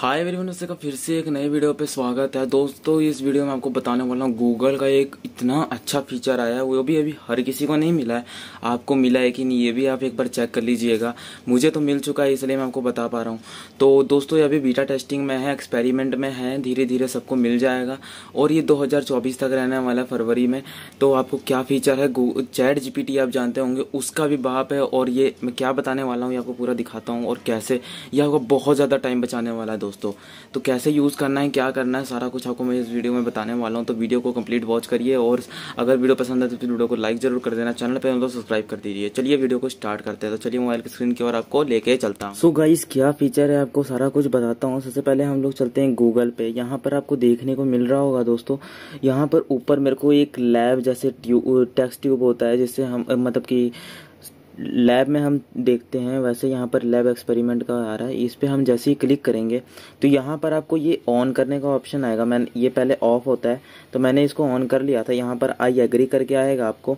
hi everyone one का फिर से एक नए वीडियो पे स्वागत है दोस्तों इस वीडियो में आपको बताने वाला हूँ गूगल का एक इतना अच्छा फीचर आया है वो भी अभी हर किसी को नहीं मिला है आपको मिला है कि नहीं ये भी आप एक बार चेक कर लीजिएगा मुझे तो मिल चुका है इसलिए मैं आपको बता पा रहा हूँ तो दोस्तों ये अभी बीटा टेस्टिंग में है एक्सपेरिमेंट में है धीरे धीरे सबको मिल जाएगा और ये दो तक रहने वाला है फरवरी में तो आपको क्या फीचर है चैट जी आप जानते होंगे उसका भी बाप है और ये मैं क्या बताने वाला हूँ ये आपको पूरा दिखाता हूँ और कैसे ये आपको बहुत ज़्यादा टाइम बचाने वाला है दोस्तों दोस्तों तो कैसे यूज़ करना है क्या करना है सारा कुछ आपको मैं इस वीडियो में बताने वाला हूँ तो वीडियो को कंप्लीट वॉच करिए और अगर वीडियो पसंद है तो वीडियो को लाइक जरूर कर देना चैनल पर सब्सक्राइब कर दीजिए चलिए वीडियो को स्टार्ट करते हैं तो चलिए मोबाइल की स्क्रीन की ओर आपको लेके चलता हूँ सो गाइस क्या फीचर है आपको सारा कुछ बताता हूँ सबसे पहले हम लोग चलते हैं गूगल पे यहाँ पर आपको देखने को मिल रहा होगा दोस्तों यहाँ पर ऊपर मेरे को एक लैब जैसे ट्यूब टेक्स्ट ट्यूब होता है जिससे हम मतलब कि लैब में हम देखते हैं वैसे यहाँ पर लैब एक्सपेरिमेंट का आ रहा है इस पर हम जैसे ही क्लिक करेंगे तो यहाँ पर आपको ये ऑन करने का ऑप्शन आएगा मैं ये पहले ऑफ होता है तो मैंने इसको ऑन कर लिया था यहाँ पर आई एग्री करके आएगा आपको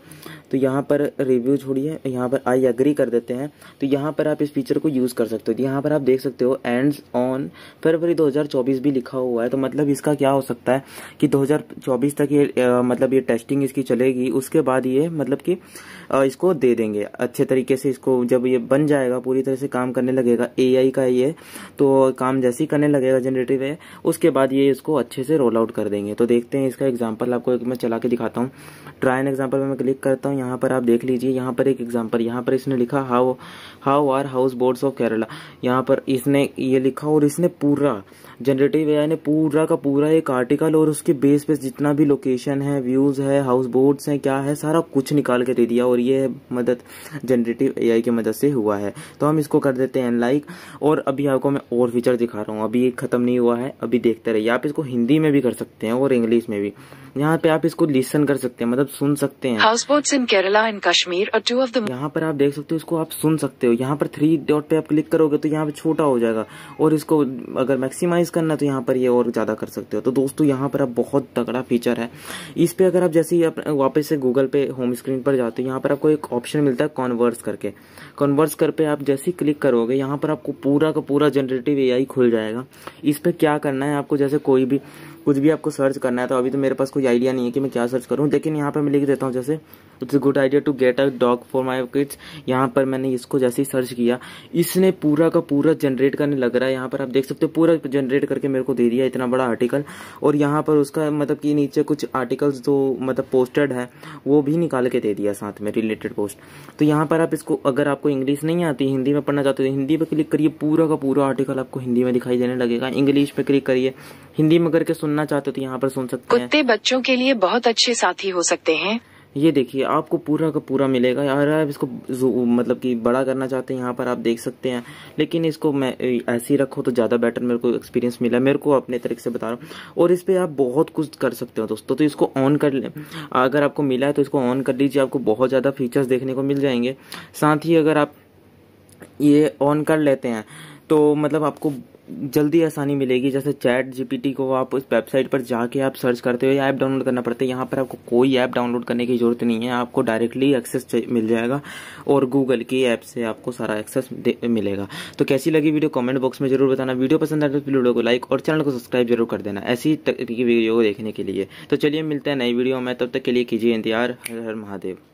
तो यहाँ पर रिव्यू छोड़िए यहाँ पर आई एग्री कर देते हैं तो यहाँ पर आप इस फीचर को यूज़ कर सकते हो तो यहाँ पर आप देख सकते हो एंड ऑन फरवरी दो भी लिखा हुआ है तो मतलब इसका क्या हो सकता है कि दो तक ये मतलब ये टेस्टिंग इसकी चलेगी उसके बाद ये मतलब कि इसको दे देंगे अच्छे अच्छे तरीके से इसको जब ये बन जाएगा पूरी तरह से काम करने लगेगा एआई का ये तो काम जैसे ही करने लगेगा जनरेटिव है उसके बाद ये इसको अच्छे से रोल आउट कर देंगे तो देखते हैं इसका एग्जाम्पल आपको एक मैं चला के दिखाता हूँ ट्राई एन एग्जाम्पल में मैं क्लिक करता हूँ यहाँ पर आप देख लीजिए यहाँ पर एक एग्जाम्पल यहाँ पर इसने लिखा how how are house boards of Kerala यहाँ पर इसने ये लिखा और इसने पूरा जनरेटिव एआई ने पूरा का पूरा एक आर्टिकल और उसके बेस पे जितना भी लोकेशन है व्यूज है हाउस बोर्ड्स हैं क्या है सारा कुछ निकाल के दे दिया और ये मदद जनरेटिव ए की मदद से हुआ है तो हम इसको कर देते हैं लाइक और अभी आपको मैं और फीचर दिखा रहा हूँ अभी ये खत्म नहीं हुआ है अभी देखते रहिए आप इसको हिंदी में भी कर सकते हैं और इंग्लिश में भी यहाँ पे आप इसको लिसन कर सकते हैं मतलब सुन सकते हैं house boat in Kerala in Kashmir और टू ऑफ द यहाँ पर आप देख सकते हो इसको आप सुन सकते हो यहाँ पर थ्री डॉट पे आप क्लिक करोगे तो यहाँ पे छोटा हो जाएगा और इसको अगर मैक्सिमाइज करना तो यहाँ पर ये और ज़्यादा कर सकते हो तो दोस्तों यहाँ पर आप बहुत तगड़ा फीचर है इस पे अगर आप जैसे ही वापस से गूगल पे होम स्क्रीन पर जाते हो यहाँ पर आपको एक ऑप्शन मिलता है कॉन्वर्स करके कॉन्वर्स कर पे आप जैसे ही क्लिक करोगे यहाँ पर आपको पूरा का पूरा जनरेटिव ए खुल जाएगा इस पर क्या करना है आपको जैसे कोई भी कुछ भी आपको सर्च करना है तो अभी तो मेरे पास कोई आइडिया नहीं है कि मैं क्या सर्च करूँ लेकिन यहाँ पर मैं लिख देता हूँ जैसे it's good idea to get a dog for my kids यहाँ पर मैंने इसको जैसे ही सर्च किया इसने पूरा का पूरा जनरेट करने लग रहा है यहाँ पर आप देख सकते हो पूरा जनरेट करके मेरे को दे दिया इतना बड़ा आर्टिकल और यहाँ पर उसका मतलब कि नीचे कुछ आर्टिकल्स जो मतलब पोस्टेड है वो भी निकाल के दे दिया साथ में रिलेटेड पोस्ट तो यहाँ पर आप इसको अगर आपको इंग्लिश नहीं आती हिंदी में पढ़ना चाहते हो तो हिंदी पर क्लिक करिए पूरा का पूरा आर्टिकल आपको हिंदी में दिखाई देने लगेगा इंग्लिश पर क्लिक करिए हिंदी में करके सुन सुनना चाहते हो तो यहाँ पर सुन सकते हैं कुत्ते बच्चों के लिए बहुत अच्छे साथी हो सकते हैं ये देखिए आपको पूरा का पूरा मिलेगा यार आप इसको मतलब कि बड़ा करना चाहते हैं यहाँ पर आप देख सकते हैं लेकिन इसको मैं ऐसे ही रखो तो ज़्यादा बेटर मेरे को एक्सपीरियंस मिला मेरे को अपने तरीके से बता रहा हूँ और इस पर आप बहुत कुछ कर सकते हो दोस्तों तो इसको ऑन कर लें अगर आपको मिला है तो इसको ऑन कर लीजिए आपको बहुत ज़्यादा फीचर्स देखने को मिल जाएंगे साथ ही अगर आप ये ऑन कर लेते हैं तो मतलब आपको जल्दी आसानी मिलेगी जैसे चैट जीपीटी को आप उस वेबसाइट पर जाके आप सर्च करते हो या ऐप डाउनलोड करना पड़ता है यहाँ पर आपको कोई ऐप डाउनलोड करने की ज़रूरत नहीं है आपको डायरेक्टली एक्सेस मिल जाएगा और गूगल की ऐप से आपको सारा एक्सेस मिलेगा तो कैसी लगी वीडियो कमेंट बॉक्स में जरूर बताना वीडियो पसंद आए तो वीडियो को लाइक और चैनल को सब्सक्राइब जरूर कर देना ऐसी तरीके की वीडियो देखने के लिए तो चलिए मिलते हैं नई वीडियो में तब तक के लिए कीजिए इंतजार हर हर महादेव